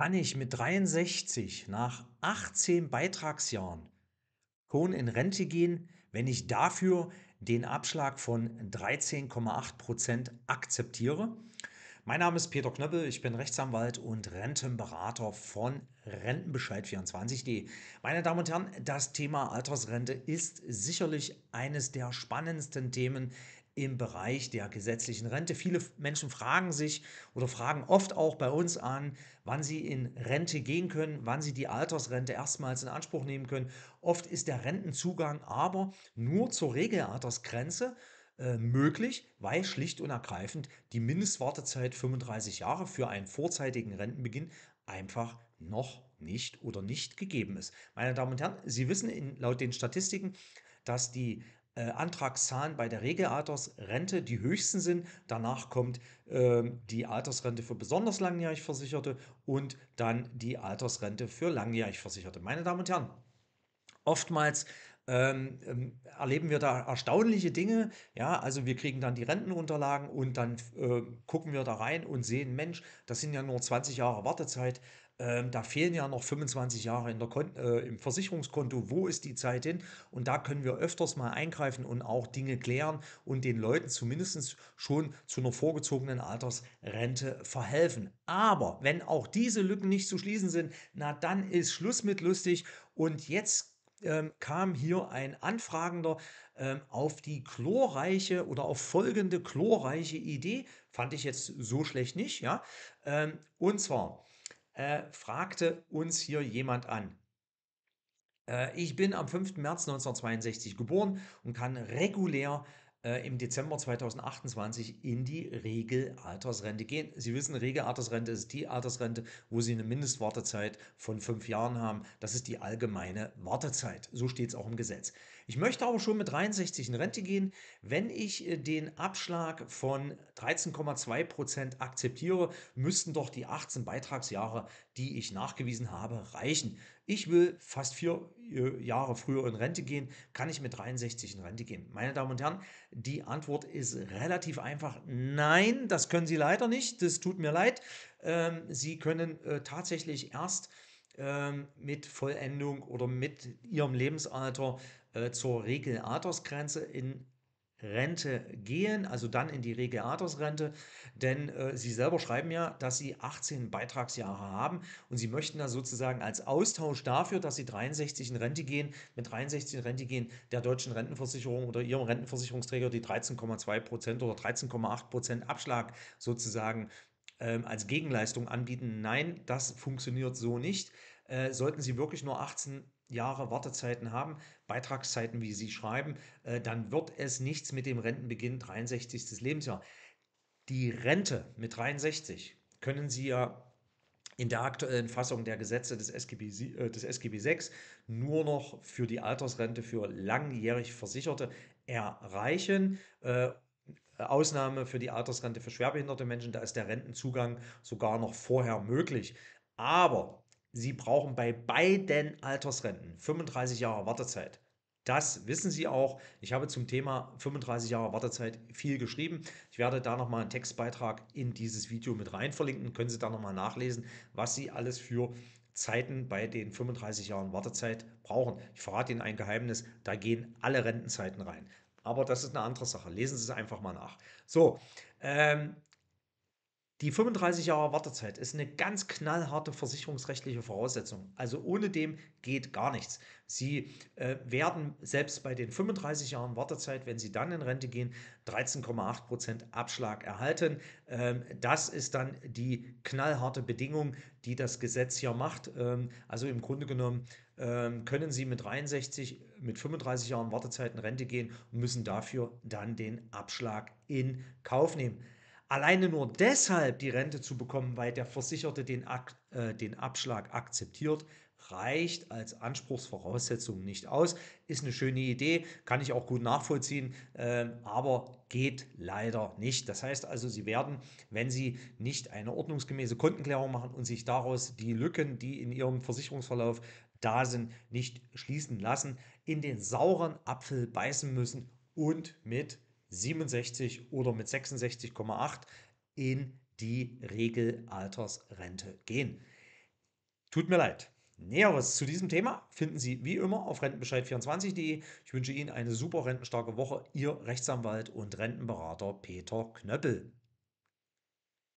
kann ich mit 63 nach 18 Beitragsjahren schon in Rente gehen, wenn ich dafür den Abschlag von 13,8 Prozent akzeptiere. Mein Name ist Peter Knöppel, ich bin Rechtsanwalt und Rentenberater von Rentenbescheid24.de. Meine Damen und Herren, das Thema Altersrente ist sicherlich eines der spannendsten Themen im Bereich der gesetzlichen Rente. Viele Menschen fragen sich oder fragen oft auch bei uns an, wann sie in Rente gehen können, wann sie die Altersrente erstmals in Anspruch nehmen können. Oft ist der Rentenzugang aber nur zur Regelaltersgrenze äh, möglich, weil schlicht und ergreifend die Mindestwartezeit 35 Jahre für einen vorzeitigen Rentenbeginn einfach noch nicht oder nicht gegeben ist. Meine Damen und Herren, Sie wissen in, laut den Statistiken, dass die äh, Antragszahlen bei der Regelaltersrente die höchsten sind. Danach kommt äh, die Altersrente für besonders langjährig Versicherte und dann die Altersrente für langjährig Versicherte. Meine Damen und Herren, oftmals ähm, ähm, erleben wir da erstaunliche Dinge. Ja, also wir kriegen dann die Rentenunterlagen und dann äh, gucken wir da rein und sehen, Mensch, das sind ja nur 20 Jahre Wartezeit. Ähm, da fehlen ja noch 25 Jahre äh, im Versicherungskonto. Wo ist die Zeit hin? Und da können wir öfters mal eingreifen und auch Dinge klären und den Leuten zumindest schon zu einer vorgezogenen Altersrente verhelfen. Aber wenn auch diese Lücken nicht zu schließen sind, na dann ist Schluss mit lustig. Und jetzt ähm, kam hier ein Anfragender ähm, auf die chlorreiche oder auf folgende chlorreiche Idee. Fand ich jetzt so schlecht nicht, ja. Ähm, und zwar äh, fragte uns hier jemand an. Äh, ich bin am 5. März 1962 geboren und kann regulär äh, im Dezember 2028 in die Regelaltersrente gehen. Sie wissen, Regelaltersrente ist die Altersrente, wo Sie eine Mindestwartezeit von fünf Jahren haben. Das ist die allgemeine Wartezeit. So steht es auch im Gesetz. Ich möchte aber schon mit 63 in Rente gehen, wenn ich äh, den Abschlag von 13,2% Prozent akzeptiere, müssten doch die 18 Beitragsjahre, die ich nachgewiesen habe, reichen. Ich will fast vier äh, Jahre früher in Rente gehen, kann ich mit 63 in Rente gehen? Meine Damen und Herren, die Antwort ist relativ einfach. Nein, das können Sie leider nicht. Das tut mir leid. Ähm, Sie können äh, tatsächlich erst ähm, mit Vollendung oder mit Ihrem Lebensalter äh, zur regel athos in Rente gehen, also dann in die regel athos denn äh, sie selber schreiben ja, dass sie 18 Beitragsjahre haben und sie möchten da sozusagen als Austausch dafür, dass sie 63 in Rente gehen, mit 63 in Rente gehen, der deutschen Rentenversicherung oder ihrem Rentenversicherungsträger die 13,2 oder 13,8 Abschlag sozusagen ähm, als Gegenleistung anbieten. Nein, das funktioniert so nicht. Äh, sollten sie wirklich nur 18 Jahre Wartezeiten haben, Beitragszeiten, wie Sie schreiben, äh, dann wird es nichts mit dem Rentenbeginn 63. Lebensjahr. Die Rente mit 63 können Sie ja in der aktuellen Fassung der Gesetze des SGB, äh, des SGB 6 nur noch für die Altersrente für langjährig Versicherte erreichen. Äh, Ausnahme für die Altersrente für schwerbehinderte Menschen, da ist der Rentenzugang sogar noch vorher möglich. Aber Sie brauchen bei beiden Altersrenten 35 Jahre Wartezeit. Das wissen Sie auch. Ich habe zum Thema 35 Jahre Wartezeit viel geschrieben. Ich werde da nochmal einen Textbeitrag in dieses Video mit rein verlinken. Können Sie da nochmal nachlesen, was Sie alles für Zeiten bei den 35 Jahren Wartezeit brauchen. Ich verrate Ihnen ein Geheimnis, da gehen alle Rentenzeiten rein. Aber das ist eine andere Sache. Lesen Sie es einfach mal nach. So, ähm, die 35 Jahre Wartezeit ist eine ganz knallharte versicherungsrechtliche Voraussetzung. Also ohne dem geht gar nichts. Sie äh, werden selbst bei den 35 Jahren Wartezeit, wenn Sie dann in Rente gehen, 13,8 Prozent Abschlag erhalten. Ähm, das ist dann die knallharte Bedingung, die das Gesetz hier macht. Ähm, also im Grunde genommen ähm, können Sie mit 63, mit 35 Jahren Wartezeit in Rente gehen und müssen dafür dann den Abschlag in Kauf nehmen. Alleine nur deshalb die Rente zu bekommen, weil der Versicherte den, äh, den Abschlag akzeptiert, reicht als Anspruchsvoraussetzung nicht aus. Ist eine schöne Idee, kann ich auch gut nachvollziehen, äh, aber geht leider nicht. Das heißt also, Sie werden, wenn Sie nicht eine ordnungsgemäße Kontenklärung machen und sich daraus die Lücken, die in Ihrem Versicherungsverlauf da sind, nicht schließen lassen, in den sauren Apfel beißen müssen und mit 67 oder mit 66,8 in die Regelaltersrente gehen. Tut mir leid. Näheres zu diesem Thema finden Sie wie immer auf rentenbescheid24.de. Ich wünsche Ihnen eine super rentenstarke Woche. Ihr Rechtsanwalt und Rentenberater Peter Knöppel.